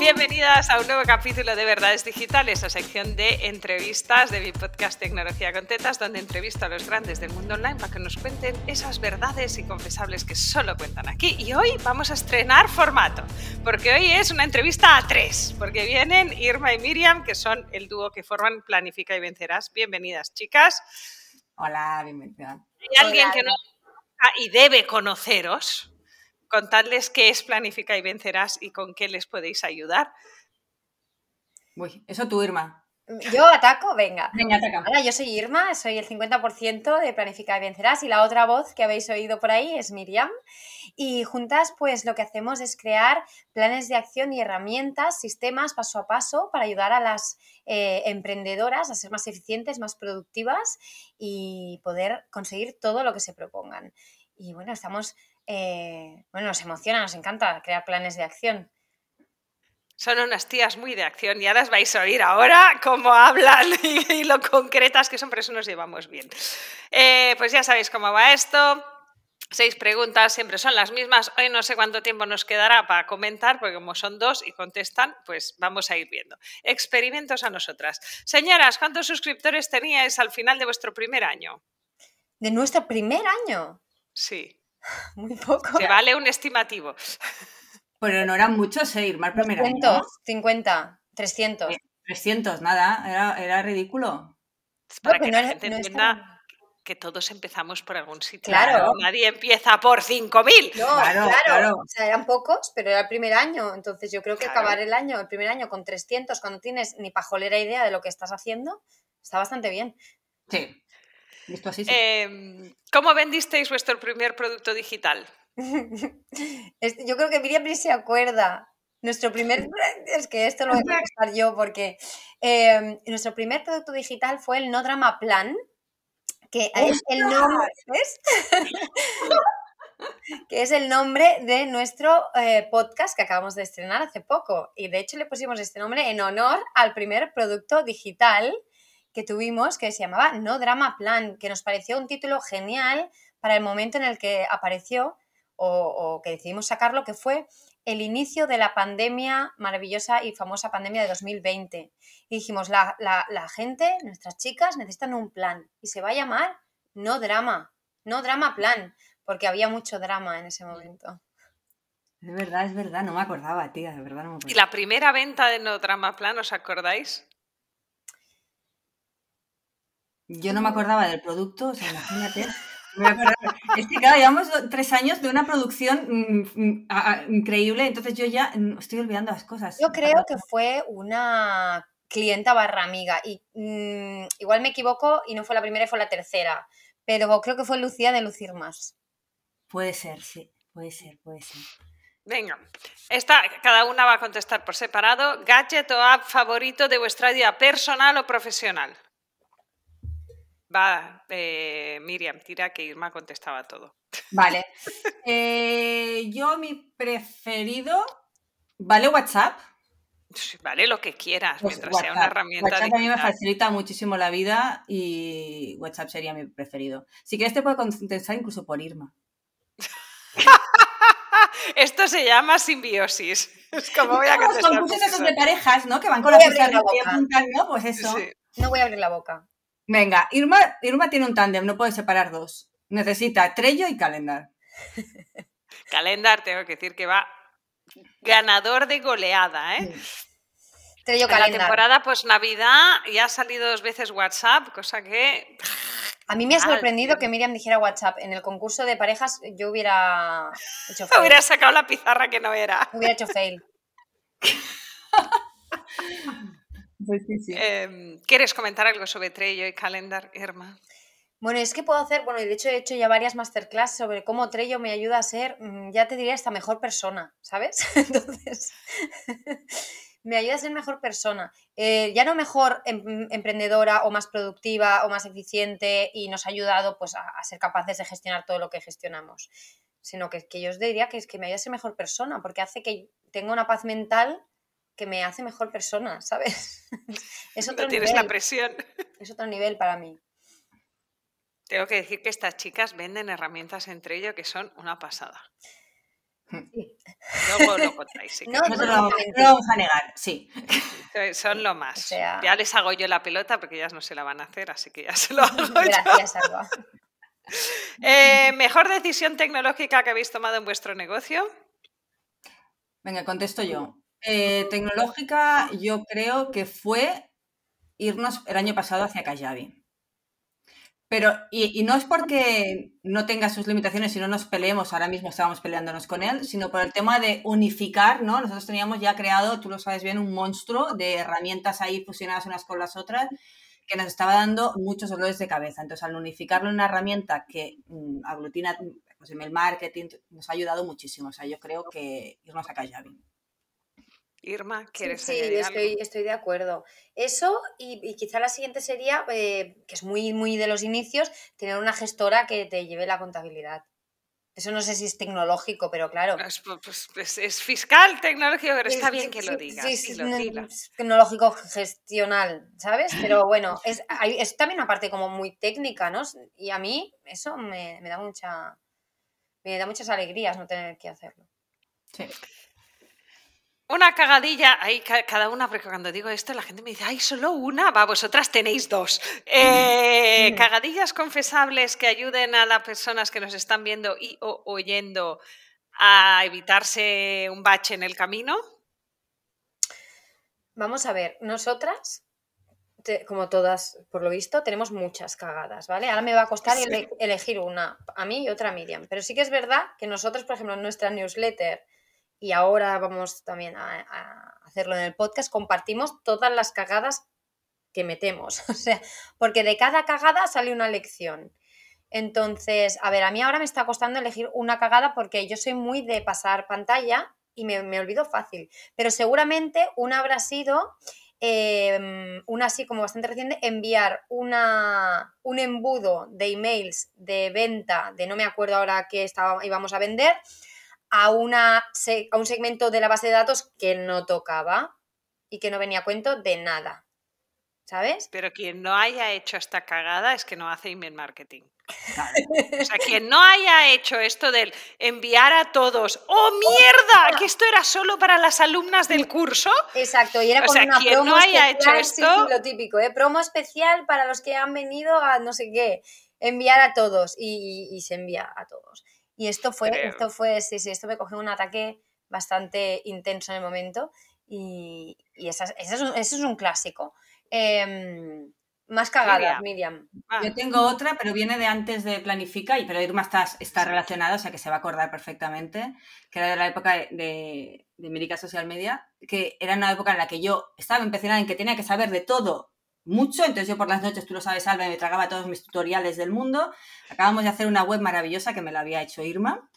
bienvenidas a un nuevo capítulo de Verdades Digitales, a sección de entrevistas de mi podcast Tecnología con Tetas, donde entrevisto a los grandes del mundo online para que nos cuenten esas verdades inconfesables que solo cuentan aquí. Y hoy vamos a estrenar formato, porque hoy es una entrevista a tres, porque vienen Irma y Miriam, que son el dúo que forman Planifica y Vencerás. Bienvenidas, chicas. Hola, bienvenida. Hay alguien que no y debe conoceros, contarles qué es Planifica y Vencerás y con qué les podéis ayudar. Uy, eso tú, Irma. Yo ataco, venga. Venga, ataca. Hola, yo soy Irma, soy el 50% de Planifica y Vencerás y la otra voz que habéis oído por ahí es Miriam. Y juntas, pues lo que hacemos es crear planes de acción y herramientas, sistemas paso a paso para ayudar a las eh, emprendedoras a ser más eficientes, más productivas y poder conseguir todo lo que se propongan. Y bueno, estamos eh, bueno, nos emociona, nos encanta crear planes de acción. Son unas tías muy de acción, y las vais a oír ahora cómo hablan y, lo concretas que son, pero eso nos llevamos bien. Eh, pues ya sabéis cómo va esto. Seis preguntas, siempre son las mismas. Hoy no sé cuánto tiempo nos quedará para comentar, porque como son dos y contestan, pues vamos a ir viendo. Experimentos a nosotras. Señoras, ¿cuántos suscriptores teníais al final de vuestro primer año? ¿De nuestro primer año? Sí. Muy poco. Se vale un estimativo. Pero no eran muchos, ¿eh? Irmar 50, 300. 300, nada, era, ridículo. Para que, la gente entienda que todos empezamos por algún sitio. Claro. Nadie empieza por 5.000. No, claro, O sea, eran pocos, pero era el primer año. Entonces, yo creo que acabar el año, el primer año con 300, cuando tienes ni pajolera idea de lo que estás haciendo, está bastante bien. Sí. Em, ¿Cómo vendisteis vuestro primer producto digital? Yo creo que Miriam se acuerda. Nuestro primer, es que esto lo voy a yo porque em, nuestro primer producto digital fue el No Drama Plan, que es el nombre, que es el nombre de nuestro eh, podcast que acabamos de estrenar hace poco. Y de hecho le pusimos este nombre en honor al primer producto digital que tuvimos que se llamaba No Drama Plan, que nos pareció un título genial para el momento en el que apareció o, que decidimos sacarlo, que fue el inicio de la pandemia maravillosa y famosa pandemia de 2020. Y dijimos, la, gente, nuestras chicas, necesitan un plan y se va a llamar No Drama, No Drama Plan, porque había mucho drama en ese momento. Es verdad, es verdad, no me acordaba, tía, de verdad no me Y la primera venta de No Drama Plan, ¿os acordáis? Yo no me acordaba del producto, o sea, imagínate. es que, claro, llevamos tres años de una producción mm, mm, increíble, entonces yo ya estoy olvidando las cosas. Yo creo que fue una clienta barra amiga, y mm, igual me equivoco, y no fue la primera y fue la tercera, pero creo que fue Lucía de Lucir Más. Puede ser, sí, puede ser, puede ser. Venga, cada una va a contestar por separado. ¿Gadget o app favorito de vuestra vida personal o profesional? Va, eh, Miriam, tira que Irma contestaba todo. Vale. Eh, yo, mi preferido, ¿vale WhatsApp? Vale, lo que quieras, pues mientras sea una herramienta. WhatsApp a mí me facilita muchísimo la vida y WhatsApp sería mi preferido. Si quieres, te puedo contestar incluso por Irma. Esto se llama simbiosis. Es como voy a contestar. Los de parejas, ¿no? Que van con no la ¿no? Pues eso. No voy a abrir la boca. Venga, Irma, Irma tiene un tándem, no puede separar dos. Necesita Trello y Calendar. calendar, tengo que decir que va ganador de goleada, ¿eh? Trello La temporada pues Navidad ya ha salido dos veces WhatsApp, cosa que a mí me ha sorprendido que Miriam dijera WhatsApp. En el concurso de parejas yo hubiera hecho fail. hubiera sacado la pizarra que no era. Hubiera hecho fail. Em, ¿Quieres comentar algo sobre Trello y Calendar, Irma? Bueno, es que puedo hacer, bueno, de hecho he hecho ya varias masterclass sobre cómo Trello me ayuda a ser, mm, ya te diría, esta mejor persona, ¿sabes? Entonces, me ayuda a ser mejor persona. Eh, ya no mejor em, emprendedora o más productiva o más eficiente y nos ha ayudado pues a, ser capaces de gestionar todo lo que gestionamos, sino que, que yo os diría que es que me ayuda a ser mejor persona porque hace que tenga una paz mental que me hace mejor persona, ¿sabes? es otro nivel. la presión. Es otro nivel para mí. Tengo que decir que estas chicas venden herramientas entre ellos que son una pasada. lo no, lo, vamos a negar, sí. Son lo más. Ya les hago yo la pelota porque ellas no se la van a hacer, así que ya se lo hago. Gracias, yo. Eh, ¿Mejor decisión tecnológica que habéis tomado en vuestro negocio? Venga, contesto yo. Eh, tecnológica yo creo que fue irnos el año pasado hacia Kajabi. Pero, y, no es porque no tenga sus limitaciones y no nos peleemos, ahora mismo estábamos peleándonos con él, sino por el tema de unificar, ¿no? Nosotros teníamos ya creado, tú lo sabes bien, un monstruo de herramientas ahí fusionadas unas con las otras que nos estaba dando muchos dolores de cabeza. Entonces, al unificarlo en una herramienta que mm, aglutina el pues, marketing, nos ha ayudado muchísimo. O sea, yo creo que irnos a Kajabi. Irma, ¿quieres Sí, sí estoy, de acuerdo. Eso, y, quizá la siguiente sería, eh, que es muy, muy de los inicios, tener una gestora que te lleve la contabilidad. Eso no sé si es tecnológico, pero claro. Pues, pues, pues, es, fiscal, tecnológico, pero está bien que lo digas. Sí, tecnológico gestional, ¿sabes? Pero bueno, es, también una parte como muy técnica, ¿no? Y a mí eso me, me da mucha. Me da muchas alegrías no tener que hacerlo. Sí. Una cagadilla, ahí cada una, porque cuando digo esto la gente me dice, ay, solo una, va, vosotras tenéis dos. Eh, cagadillas confesables que ayuden a las personas que nos están viendo y oyendo a evitarse un bache en el camino. Vamos a ver, nosotras, como todas, por lo visto, tenemos muchas cagadas, ¿vale? Ahora me va a costar elegir una, a mí y otra a Miriam, pero sí que es verdad que nosotros, por ejemplo, en nuestra newsletter, y ahora vamos también a, hacerlo en el podcast, compartimos todas las cagadas que metemos. O sea, porque de cada cagada sale una lección. Entonces, a ver, a mí ahora me está costando elegir una cagada porque yo soy muy de pasar pantalla y me, olvido fácil. Pero seguramente una habrá sido, em, una así como bastante reciente, enviar una, un embudo de emails de venta de no me acuerdo ahora qué estaba, íbamos a vender a, una, un segmento de la base de datos que no tocaba y que no venía a cuento de nada. ¿Sabes? Pero quien no haya hecho esta cagada es que no hace email marketing. O sea, quien no haya hecho esto del enviar a todos, ¡oh mierda! Que esto era solo para las alumnas del curso. Exacto, y era como no haya hecho esto... lo típico, ¿eh? Promo especial para los que han venido a no sé qué, enviar a todos y se envía a todos. Y esto fue, esto fue, sí, sí, esto me cogió un ataque bastante intenso en el momento y, y es un clásico. Em, más cagadas, Miriam. Ah. Yo tengo otra, pero viene de antes de Planifica, y pero Irma está, está relacionada, o sea que se va a acordar perfectamente, que era de la época de, de, Social Media, que era una época en la que yo estaba empecinada en que tenía que saber de todo mucho, entonces yo por las noches, tú lo sabes, Alba, me tragaba todos mis tutoriales del mundo. Acabamos de hacer una web maravillosa que me la había hecho Irma.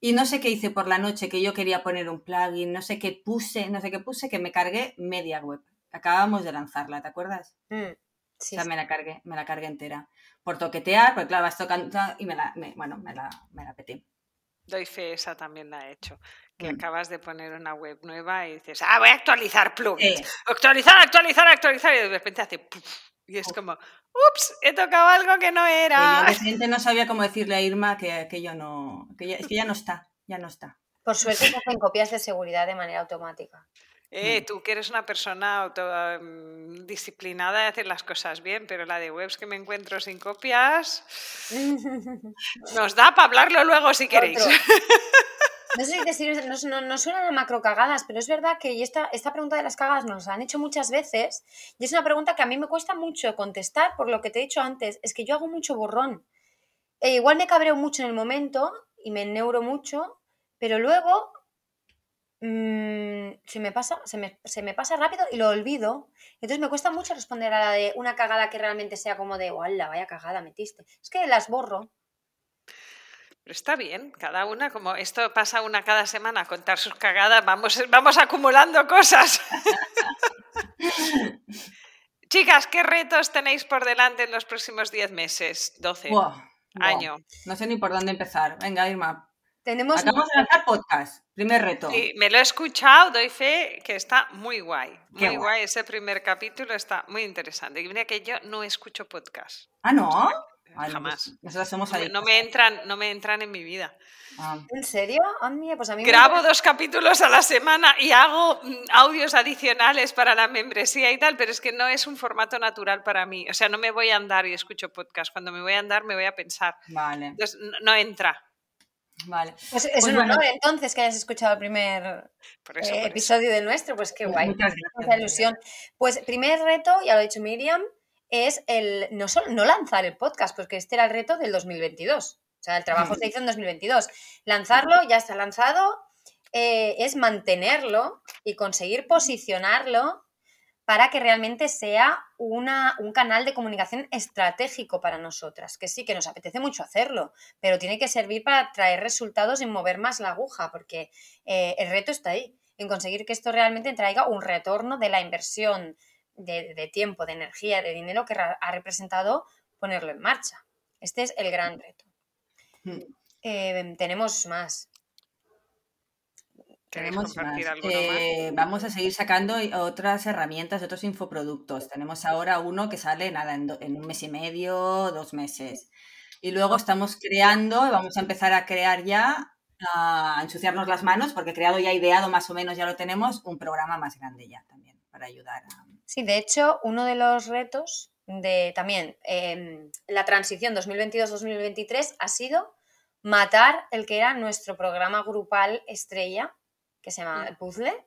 Y no sé qué hice por la noche, que yo quería poner un plugin, no sé qué puse, no sé qué puse, que me cargué media web. Acabamos de lanzarla, ¿te acuerdas? Mm, sí, me la cargué, me la cargué entera. Por toquetear, porque claro, vas tocando y me la, me, bueno, me la, me esa también la he hecho que mm. acabas de poner una web nueva y dices, ah, voy a actualizar plugins. Actualizar, actualizar, actualizar. Y de repente hace... y es como, ups, he tocado algo que no era. la gente no sabía cómo decirle a Irma que que ya, no está, ya no está. Por suerte se hacen copias de seguridad de manera automática. Eh, mm. tú que eres una persona mm, disciplinada de hacer las cosas bien, pero la de webs que me encuentro sin copias nos da para hablarlo luego si queréis. No sé decir, no, no, suenan a macro cagadas, pero es verdad que esta, esta pregunta de las cagadas nos han hecho muchas veces y es una pregunta que a mí me cuesta mucho contestar por lo que te he dicho antes. Es que yo hago mucho borrón. Eh, igual me cabreo mucho en el momento y me enneuro mucho, pero luego mmm, se, me pasa, se, me, pasa rápido y lo olvido. Entonces me cuesta mucho responder a la de una cagada que realmente sea como de, la vaya cagada metiste! Es que las borro. Pero está bien, cada una, como esto pasa una cada semana a contar sus cagadas, vamos, vamos acumulando cosas. Chicas, ¿qué retos tenéis por delante en los próximos 10 meses? 12 año. No sé ni por dónde empezar. Venga, Irma. Tenemos Acabamos de lanzar podcast. Primer reto. Sí, me lo he escuchado, doy fe que está muy guay. Muy guay. ese primer capítulo, está muy interesante. Y mira que yo no escucho podcast. Ah, no. Pues, Jamás. No me entran, no me entran en mi vida. Ah. ¿En serio? pues a mí Grabo dos capítulos a la semana y hago mm, audios adicionales para la membresía y tal, pero es que no es un formato natural para mí. O sea, no me voy a andar y escucho podcast. Cuando me voy a andar, me voy a pensar. Vale. Entonces, no, entra. Vale. es un honor entonces que hayas escuchado el primer eh, episodio de nuestro, pues qué pues guay, ilusión. Pues primer reto, ya lo ha dicho Miriam, es el no, solo, no lanzar el podcast, porque este era el reto del 2022. O sea, el trabajo se hizo en 2022. Lanzarlo ya está lanzado, eh, es mantenerlo y conseguir posicionarlo para que realmente sea una, un canal de comunicación estratégico para nosotras, que sí, que nos apetece mucho hacerlo, pero tiene que servir para traer resultados y mover más la aguja, porque eh, el reto está ahí, en conseguir que esto realmente traiga un retorno de la inversión de, tiempo, de energía, de dinero que ha representado ponerlo en marcha. Este es el gran reto. Mm. Eh, tenemos más. Tenemos eh, más. Vamos a seguir sacando otras herramientas, otros infoproductos. Tenemos ahora uno que sale nada, en, un mes y medio, dos meses. Y luego estamos creando, vamos a empezar a crear ya, a ensuciarnos las manos, porque creado ya, ideado más o menos, ya lo tenemos, un programa más grande ya también para ayudar a, Sí, de hecho, uno de los retos de también em, la transición 2022-2023 ha sido matar el que era nuestro programa grupal estrella, que se llama mm. el puzzle,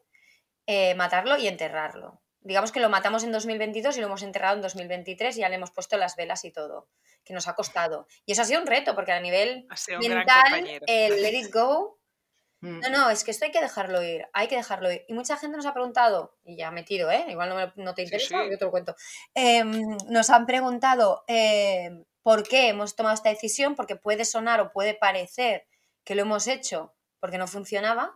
eh, matarlo y enterrarlo. Digamos que lo matamos en 2022 y lo hemos enterrado en 2023 y ya le hemos puesto las velas y todo, que nos ha costado. Y eso ha sido un reto, porque a nivel mental, el let it go Mm. No, no, es que esto hay que dejarlo ir, hay que dejarlo ir. Y mucha gente nos ha preguntado, y ya metido, ¿eh? Igual no, te interesa, yo te lo cuento. Em, nos han preguntado em, por qué hemos tomado esta decisión, porque puede sonar o puede parecer que lo hemos hecho porque no funcionaba,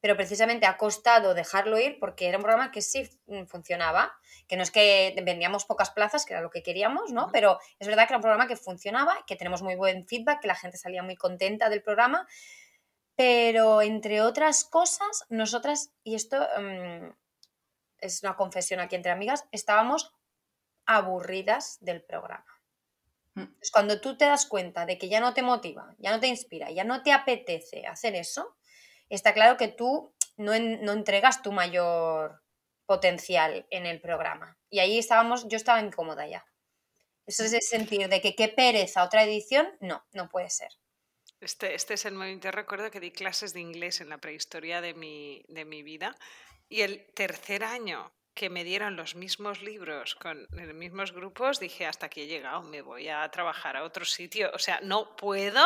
pero precisamente ha costado dejarlo ir porque era un programa que sí mm, funcionaba, que no es que vendíamos pocas plazas, que era lo que queríamos, ¿no? Pero es verdad que era un programa que funcionaba, que tenemos muy buen feedback, que la gente salía muy contenta del programa, pero entre otras cosas, nosotras, y esto mm, es una confesión aquí entre amigas, estábamos aburridas del programa. Mm. cuando tú te das cuenta de que ya no te motiva, ya no te inspira, ya no te apetece hacer eso, está claro que tú no, no entregas tu mayor potencial en el programa. Y ahí estábamos, yo estaba incómoda ya. Eso mm. es el sentir de que qué pereza, otra edición, no, no puede ser. Este, este, es el momento. recuerdo que di clases de inglés en la prehistoria de mi, de mi vida y el tercer año que me dieron los mismos libros con los mismos grupos, dije, hasta aquí he llegado, me voy a trabajar a otro sitio. O sea, no puedo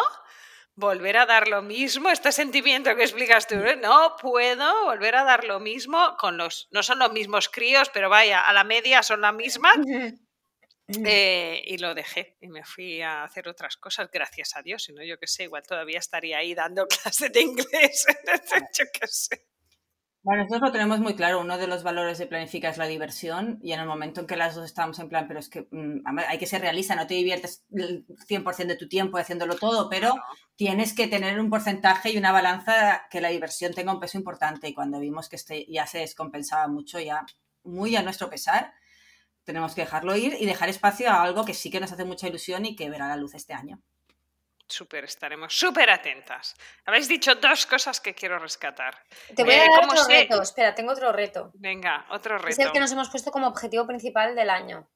volver a dar lo mismo, este sentimiento que explicas tú, ¿eh? no puedo volver a dar lo mismo con los, no son los mismos críos, pero vaya, a la media son las mismas, Mm. Eh, y lo dejé y me fui a hacer otras cosas, gracias a Dios, si no, yo qué sé, igual todavía estaría ahí dando clases de inglés, Bueno, nosotros lo tenemos muy claro, uno de los valores de Planifica es la diversión y en el momento en que las dos estamos en plan, pero es que mm, hay que ser realista, no te diviertes el 100% de tu tiempo haciéndolo todo, pero tienes que tener un porcentaje y una balanza que la diversión tenga un peso importante y cuando vimos que este ya se descompensaba mucho, ya muy a nuestro pesar, tenemos que dejarlo ir y dejar espacio a algo que sí que nos hace mucha ilusión y que verá la luz este año. Súper, estaremos súper atentas. Habéis dicho dos cosas que quiero rescatar. Te voy a eh, dar otro reto, espera, tengo otro reto. Venga, otro reto. Es el que nos hemos puesto como objetivo principal del año.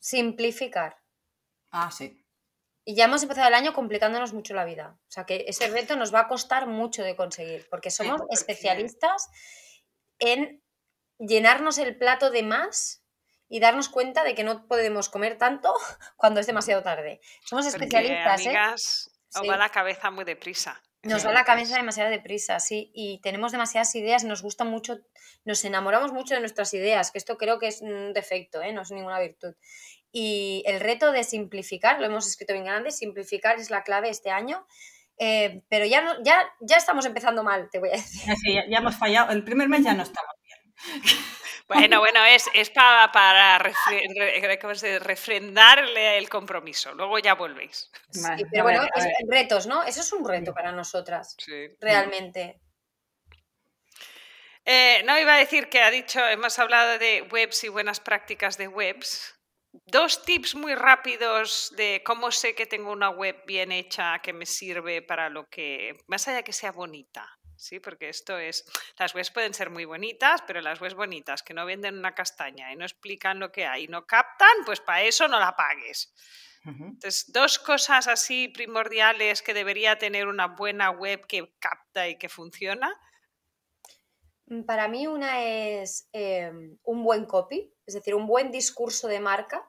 Simplificar. Ah, sí. Y ya hemos empezado el año complicándonos mucho la vida. O sea que ese reto nos va a costar mucho de conseguir, porque somos especialistas en llenarnos el plato de más y darnos cuenta de que no podemos comer tanto cuando es demasiado tarde. Somos especialistas, Porque, ¿eh? va la cabeza muy deprisa. Nos va la cabeza demasiado deprisa, sí, y tenemos demasiadas ideas, nos gusta mucho, nos enamoramos mucho de nuestras ideas, que esto creo que es un defecto, ¿eh? no es ninguna virtud. Y el reto de simplificar, lo hemos escrito bien grande, simplificar es la clave este año, eh, pero ya, no, ya, ya estamos empezando mal, te voy a decir. Sí, ya, ya hemos fallado, el primer mes ya no estamos bien. Bueno, bueno, es, es para, para refrendarle el compromiso. Luego ya volvéis. pero bueno, retos, ¿no? Eso es un reto para nosotras. Realmente. Eh, no, iba a decir que ha dicho, hemos hablado de webs y buenas prácticas de webs. Dos tips muy rápidos de cómo sé que tengo una web bien hecha que me sirve para lo que, más allá que sea bonita, Sí, porque esto es, las webs pueden ser muy bonitas, pero las webs bonitas que no venden una castaña y no explican lo que hay y no captan, pues para eso no la pagues. Entonces, dos cosas así primordiales que debería tener una buena web que capta y que funciona. Mm, para mí una es em, un buen copy, es decir, un buen discurso de marca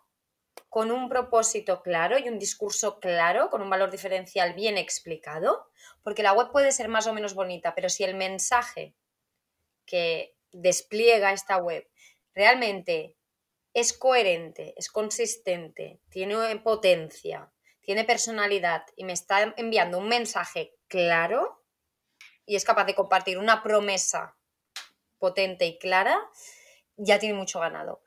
con un propósito claro y un discurso claro, con un valor diferencial bien explicado porque la web puede ser más o menos bonita, pero si el mensaje que despliega esta web realmente es coherente, es consistente, tiene potencia, tiene personalidad y me está enviando un mensaje claro y es capaz de compartir una promesa potente y clara, ya tiene mucho ganado.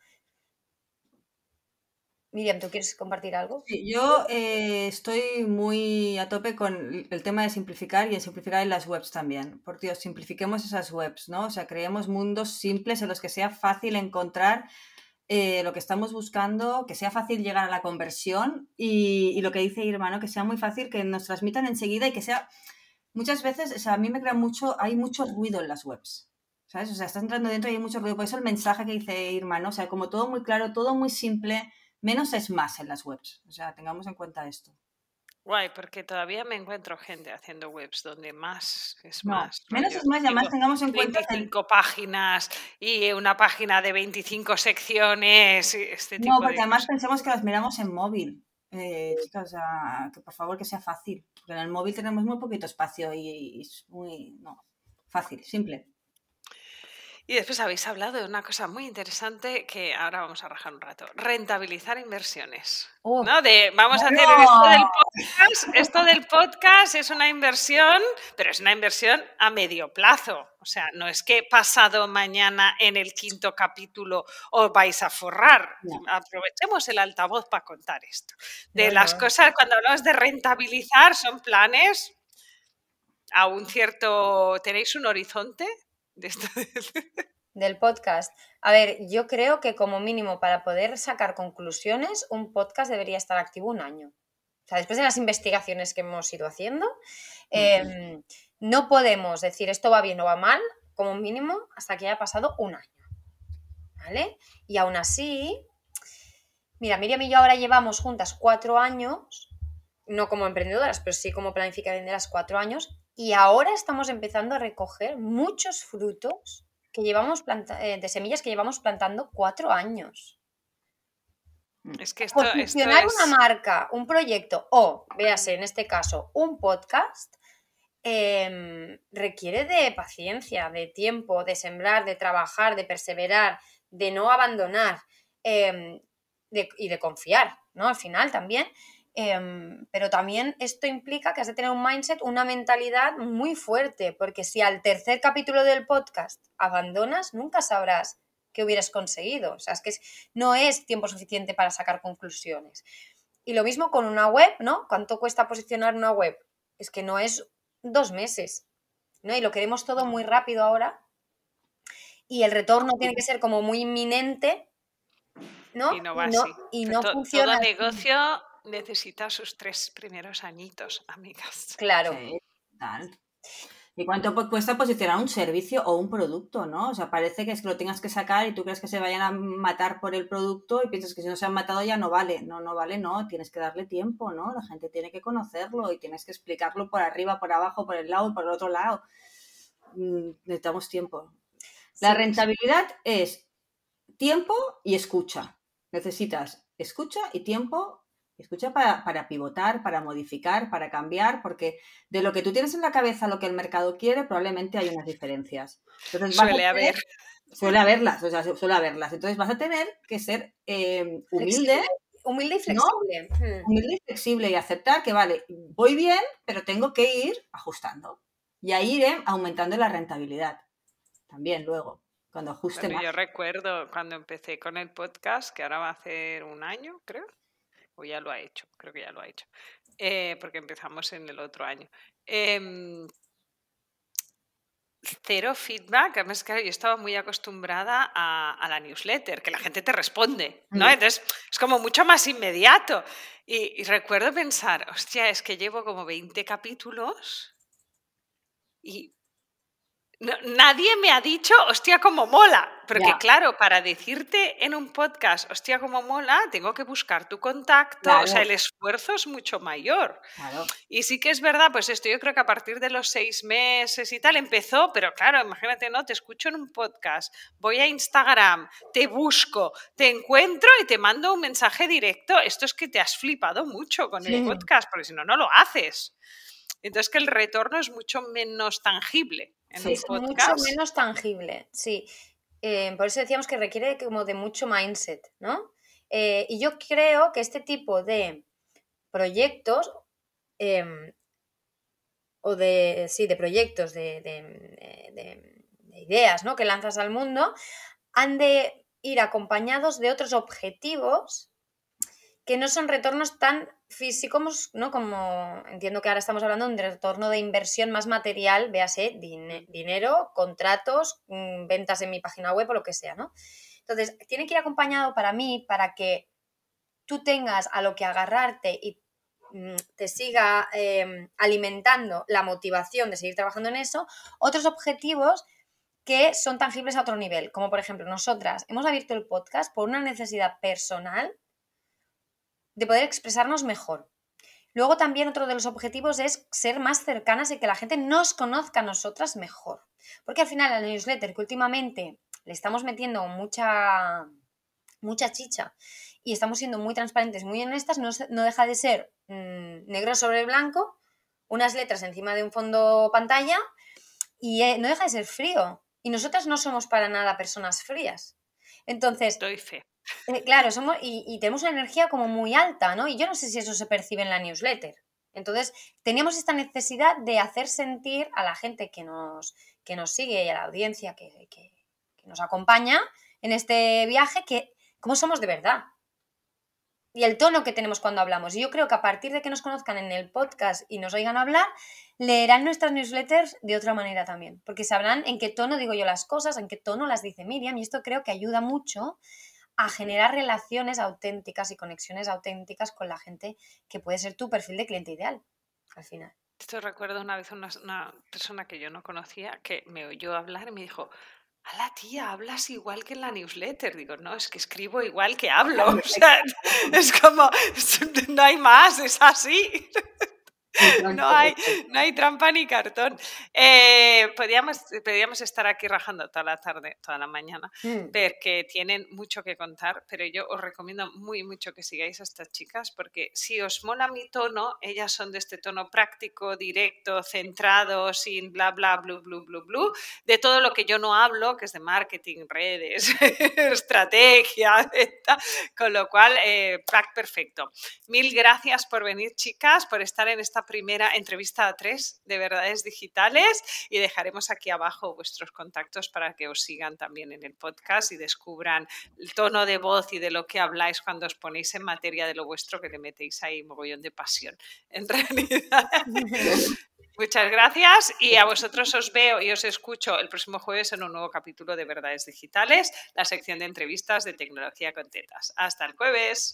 Miriam, ¿tú quieres compartir algo? yo eh, estoy muy a tope con el tema de simplificar y de simplificar en las webs también. Por Dios, simplifiquemos esas webs, ¿no? O sea, creemos mundos simples en los que sea fácil encontrar eh, lo que estamos buscando, que sea fácil llegar a la conversión y, y lo que dice Irma, ¿no? Que sea muy fácil, que nos transmitan enseguida y que sea... Muchas veces, o sea, a mí me crea mucho, hay mucho ruido en las webs. ¿Sabes? O sea, estás entrando dentro y hay mucho ruido. Por eso el mensaje que dice Irma, ¿no? O sea, como todo muy claro, todo muy simple, menos es más en las webs. O sea, tengamos en cuenta esto. Guay, porque todavía me encuentro gente haciendo webs donde más es más. Menos es más, y además tengamos en cuenta. 25 páginas y una página de 25 secciones. y Este tipo no, porque además pensemos que las miramos en móvil. chicas, eh, o sea, que por favor que sea fácil. Porque en el móvil tenemos muy poquito espacio y, y es muy. No, fácil, simple. Y después habéis hablado de una cosa muy interesante que ahora vamos a rajar un rato. Rentabilizar inversiones. ¿no? De, vamos a hacer esto del, podcast, esto del podcast es una inversión, pero es una inversión a medio plazo. O sea, no es que pasado mañana en el quinto capítulo os vais a forrar. Aprovechemos el altavoz para contar esto. De las cosas, cuando hablamos de rentabilizar, son planes a un cierto... ¿Tenéis un horizonte? Del podcast. A ver, yo creo que como mínimo para poder sacar conclusiones, un podcast debería estar activo un año. O sea, después de las investigaciones que hemos ido haciendo, em, no podemos decir esto va bien o va mal, como mínimo, hasta que haya pasado un año. ¿Vale? Y aún así, mira, Miriam y yo ahora llevamos juntas cuatro años no como emprendedoras, pero sí como las cuatro años, y ahora estamos empezando a recoger muchos frutos que llevamos eh, de semillas que llevamos plantando cuatro años. Mm. Es que esto, Posicionar una marca, un proyecto o, véase, en este caso, un podcast, em, requiere de paciencia, de tiempo, de sembrar, de trabajar, de perseverar, de no abandonar em, y de confiar, ¿no? Al final también. Em, pero también esto implica que has de tener un mindset, una mentalidad muy fuerte, porque si al tercer capítulo del podcast abandonas, nunca sabrás qué hubieras conseguido. O sea, es que no es tiempo suficiente para sacar conclusiones. Y lo mismo con una web, ¿no? ¿Cuánto cuesta posicionar una web? Es que no es dos meses, ¿no? Y lo queremos todo muy rápido ahora. Y el retorno tiene que ser como muy inminente, ¿no? Y no, va a Y funciona. Todo negocio necesita sus tres primeros añitos, amigas. Claro. ¿Y cuánto cuesta posicionar un servicio o un producto, no? O sea, parece que es que lo tengas que sacar y tú crees que se vayan a matar por el producto y piensas que si no se han matado ya no vale. No, no vale, no. Tienes que darle tiempo, ¿no? La gente tiene que conocerlo y tienes que explicarlo por arriba, por abajo, por el lado, por el otro lado. Mm, necesitamos tiempo. La rentabilidad es tiempo y escucha. Necesitas escucha y tiempo Escucha para, pivotar, para modificar, para cambiar, porque de lo que tú tienes en la cabeza lo que el mercado quiere, probablemente hay unas diferencias. Entonces, suele haber. Suele haberlas, o sea, suele haberlas. Entonces vas a tener que ser em, humilde. Humilde y flexible. Hmm. Humilde y flexible y aceptar que, vale, voy bien, pero tengo que ir ajustando. Y ahí iré aumentando la rentabilidad. También luego, cuando ajuste más. Yo recuerdo cuando empecé con el podcast, que ahora va a hacer un año, creo o ya lo ha hecho, creo que ya lo ha hecho, eh, porque empezamos en el otro año. Em, cero feedback, además claro, yo estaba muy acostumbrada a, la newsletter, que la gente te responde, ¿no? Mm. Entonces es como mucho más inmediato. Y, y recuerdo pensar, hostia, es que llevo como 20 capítulos y nadie me ha dicho, hostia, como mola. Porque claro, para decirte en un podcast, hostia, como mola, tengo que buscar tu contacto, o sea, el esfuerzo es mucho mayor. Y sí que es verdad, pues esto yo creo que a partir de los seis meses y tal empezó, pero claro, imagínate, no, te escucho en un podcast, voy a Instagram, te busco, te encuentro y te mando un mensaje directo. Esto es que te has flipado mucho con el podcast, porque si no, no lo haces. Entonces que el retorno es mucho menos tangible en sí, podcast. Mucho menos tangible, sí. Eh, por eso decíamos que requiere como de mucho mindset, ¿no? Eh, y yo creo que este tipo de proyectos em, o de, sí, de proyectos, eh, de, de ideas, ¿no? Que lanzas al mundo, han de ir acompañados de otros objetivos que no son retornos tan físicos, ¿no? Como entiendo que ahora estamos hablando de un retorno de inversión más material, véase, mm. dinero, contratos, mm, ventas en mi página web o lo que sea, ¿no? Entonces, tiene que ir acompañado para mí para que tú tengas a lo que agarrarte y mm, te siga em, alimentando la motivación de seguir trabajando en eso, otros objetivos que son tangibles a otro nivel, como por ejemplo nosotras hemos abierto el podcast por una necesidad personal de poder expresarnos mejor. Luego también otro de los objetivos es ser más cercanas y que la gente nos conozca a nosotras mejor. Porque al final la newsletter que últimamente le estamos metiendo mucha, mucha chicha y estamos siendo muy transparentes, muy honestas, no, deja de ser mm, negro sobre blanco, unas letras encima de un fondo pantalla y eh, no deja de ser frío. Y nosotras no somos para nada personas frías. Entonces, Estoy fe. Eh, claro, somos, y, tenemos una energía como muy alta, ¿no? Y yo no sé si eso se percibe en la newsletter. Entonces, teníamos esta necesidad de hacer sentir a la gente que nos, que nos sigue y a la audiencia que, nos acompaña en este viaje que cómo somos de verdad. Y el tono que tenemos cuando hablamos. Y yo creo que a partir de que nos conozcan en el podcast y nos oigan hablar, leerán nuestras newsletters de otra manera también. Porque sabrán en qué tono digo yo las cosas, en qué tono las dice Miriam. Y esto creo que ayuda mucho a generar relaciones auténticas y conexiones auténticas con la gente que puede ser tu perfil de cliente ideal al final. Esto recuerdo una vez una, una persona que yo no conocía que me oyó hablar y me dijo, a la tía, hablas igual que en la newsletter. Digo, no, es que escribo igual que hablo. O sea, es como, no hay más, es así. No hay, no hay trampa ni cartón. Eh, podríamos, estar aquí rajando toda la tarde, toda la mañana, mm. porque tienen mucho que contar, pero yo os recomiendo muy mucho que sigáis a estas chicas porque si os mola mi tono, ellas son de este tono práctico, directo, centrado, sin bla, bla, bla, bla, blue blu, de todo lo que yo no hablo, que es de marketing, redes, estrategia, con lo cual, eh, perfecto. Mil gracias por venir, chicas, por estar en esta primera entrevista a tres de Verdades Digitales y dejaremos aquí abajo vuestros contactos para que os sigan también en el podcast y descubran el tono de voz y de lo que habláis cuando os ponéis en materia de lo vuestro que le metéis ahí mogollón de pasión. En realidad. Muchas gracias y a vosotros os veo y os escucho el próximo jueves en un nuevo capítulo de Verdades Digitales, la sección de entrevistas de Tecnología con Hasta el jueves.